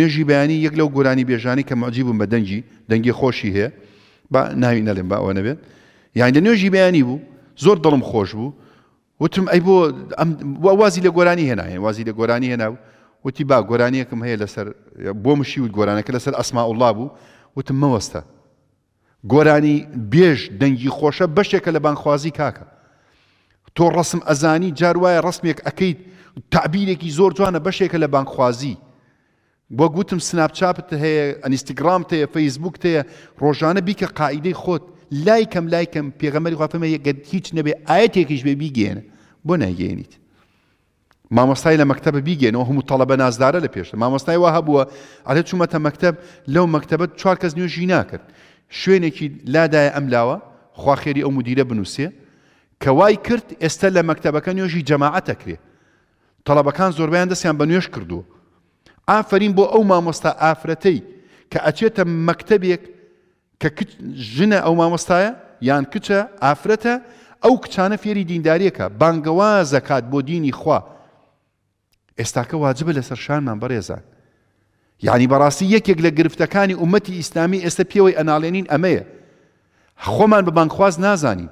نوێژی بەیانی یەک لەو گۆرانی بێژانی کە ماجی بووم بە دەنگی دەنگی خۆشی هەیە با ناوی نەلێن با ئەوە نەبێت یان لە نوێژی بەیانی بوو زۆر دڵم خۆش بوو وتم ئەی بۆ وازی لە گۆرانی هێنایە وازی لە گۆرانی هێناو وتی با گۆرانیەکەم هەیە لەسەر بۆ مشی و گۆرانەکە لەسەر ئەسما ئوڵا بوو وتم مەوەستە گۆرانی بێژ دەنگی خۆشە بەشێکە لە بانخوازی کاکە تۆ ڕسم ئەزانی جار وایە ڕسمێک ئەەکەیت تعبیرێکی زۆر جوانە بەشێکە لە بانخوازی بۆ گوتم سناپچاپت هەیە ئەنیستیگرام تەیە فەیسبوک تەیە ڕۆژانە بیکە قاعدەی خۆت لایکەم لایکەم پێغەمەری خوافمە یەگەت هیچ نەبێ ئاەتێکیش بێ بیگێنە بۆ ناگەێنیت مامۆستای لە مەکتتەب بیگەنەوە هەموو تەڵەبە نازدارە لە پێشتە مامۆستای وا هەبووە ئەلێ چوومەتە مەکتب لەو مەکتتەبەت چوار کەس نوێژی ناکرد شوێنێکی لادایە ئەملاوە خواخێری ئەو مدیرە بنووسێ کە وای کرد ئێستا لە مەکتتەبەکە نوێژی جەماعەتەکرێ تەڵەبەکان زۆربیان دەستیان بە نوێش کردووە ئافرین بۆ ئەو مامۆستا ئافرەتەی کە ئەچێتە مەکتتەبێک کە ژنە ئەو مامۆستایە یان کچە ئافرەتە ئەو کچانە فێری دینداریەکە بانگەوا زەکات بۆ دینی خوا ئێستاکە واجبە لەسەر شانمان بەڕێزان یعنی بەڕاستی یەکێک لە گرفتەکانی ئومەتی ئیسلامی ئێستا پێوەی ئەناڵێنین ئەمەیە خۆمان بە بانگخواز نازانین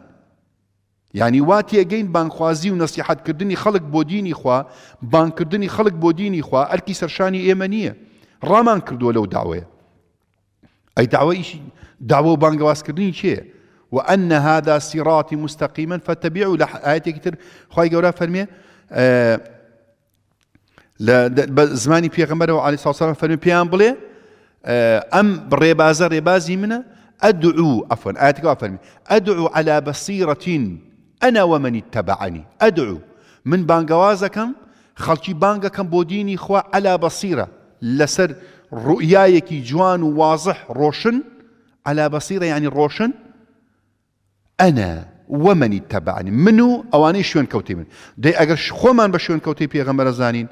يعني واتي اجين بانخوازي ونصيحات كردني خلق بوديني خوا بان كردني خلق بوديني خوا الكي سرشاني ايمانيه رامان كردو لو دعوه اي دعوه ايش دعوه بانغواس كردني شيء وان هذا صراطي مستقيما فاتبعوا ايات كثير خوي غورا فرمي آه لا زماني في غمر عليه الصلاه والسلام فرمي بيان بلي آه ام بريبازا ريبازي منا ادعو عفوا ايات فرمي ادعو على بصيره أنا ومن اتبعني أدعو من كم بانغوازكم خلقي كم بوديني خوا على بصيرة لسر رؤياي كي جوان واضح روشن على بصيرة يعني روشن أنا ومن اتبعني منو أواني شوين كوتي من دي أقر شخو من بشوين كوتي بيغمبر زانين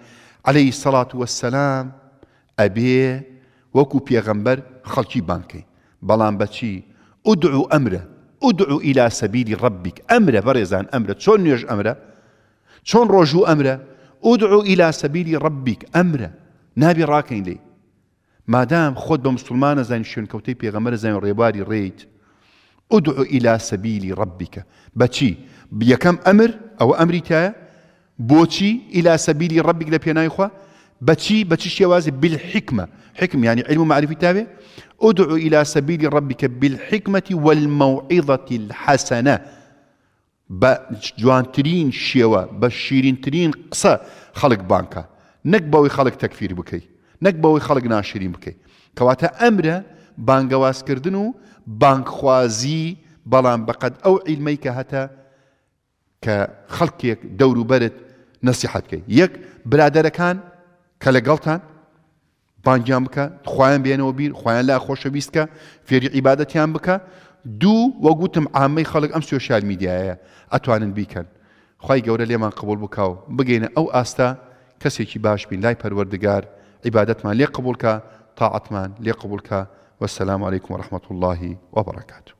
عليه الصلاة والسلام أبي وكو بيغمبر خلقي بانكي بلان بچي ادعو أمره ادعو الى سبيل ربك امر برزان امر شلون يج امر شلون رجو امر ادعو الى سبيل ربك امر نبي راكين لي مادام خود بمسلمان زين شون كوتي بيغمر زين ريباري ريت ادعو الى سبيل ربك بچي بيكم امر او امرتا بوتشي الى سبيل ربك لبيناي خو بتشي بتشي شوازي بالحكمة حكم يعني علم معرفي تابع ادعو إلى سبيل ربك بالحكمة والموعظة الحسنة بجوانترين شێوە شوا بشيرين ترين خەڵک خلق بانكا نكبوي خلق تكفير بكي نكبوي خلق ناشرين بكي كواتا کەواتە ئەمرە كردنو بانك خوازي بلان بقد أو علمي كهتا كخلقك دورو برد نصيحتك يك برادر كان کە لەگەڵتان بانگیان بکە خۆیان بێنەوە بیر خۆیان لا خۆشەویستکە فێری عیباەتیان بکە دوو وەگوتم ئامەی خەڵک ئەم سوۆشال میدیایە ئەتوانن بیکەن خی گەورە لێمان قبول بکاو بگەینە ئەو ئاستا کەسێکی باش بین لای پەروەردگار عیباەتمان لێ قبولکە تاعتمان لێ قبولکە وەسلام عیکم ڕحمەت اللهی وبرکاتو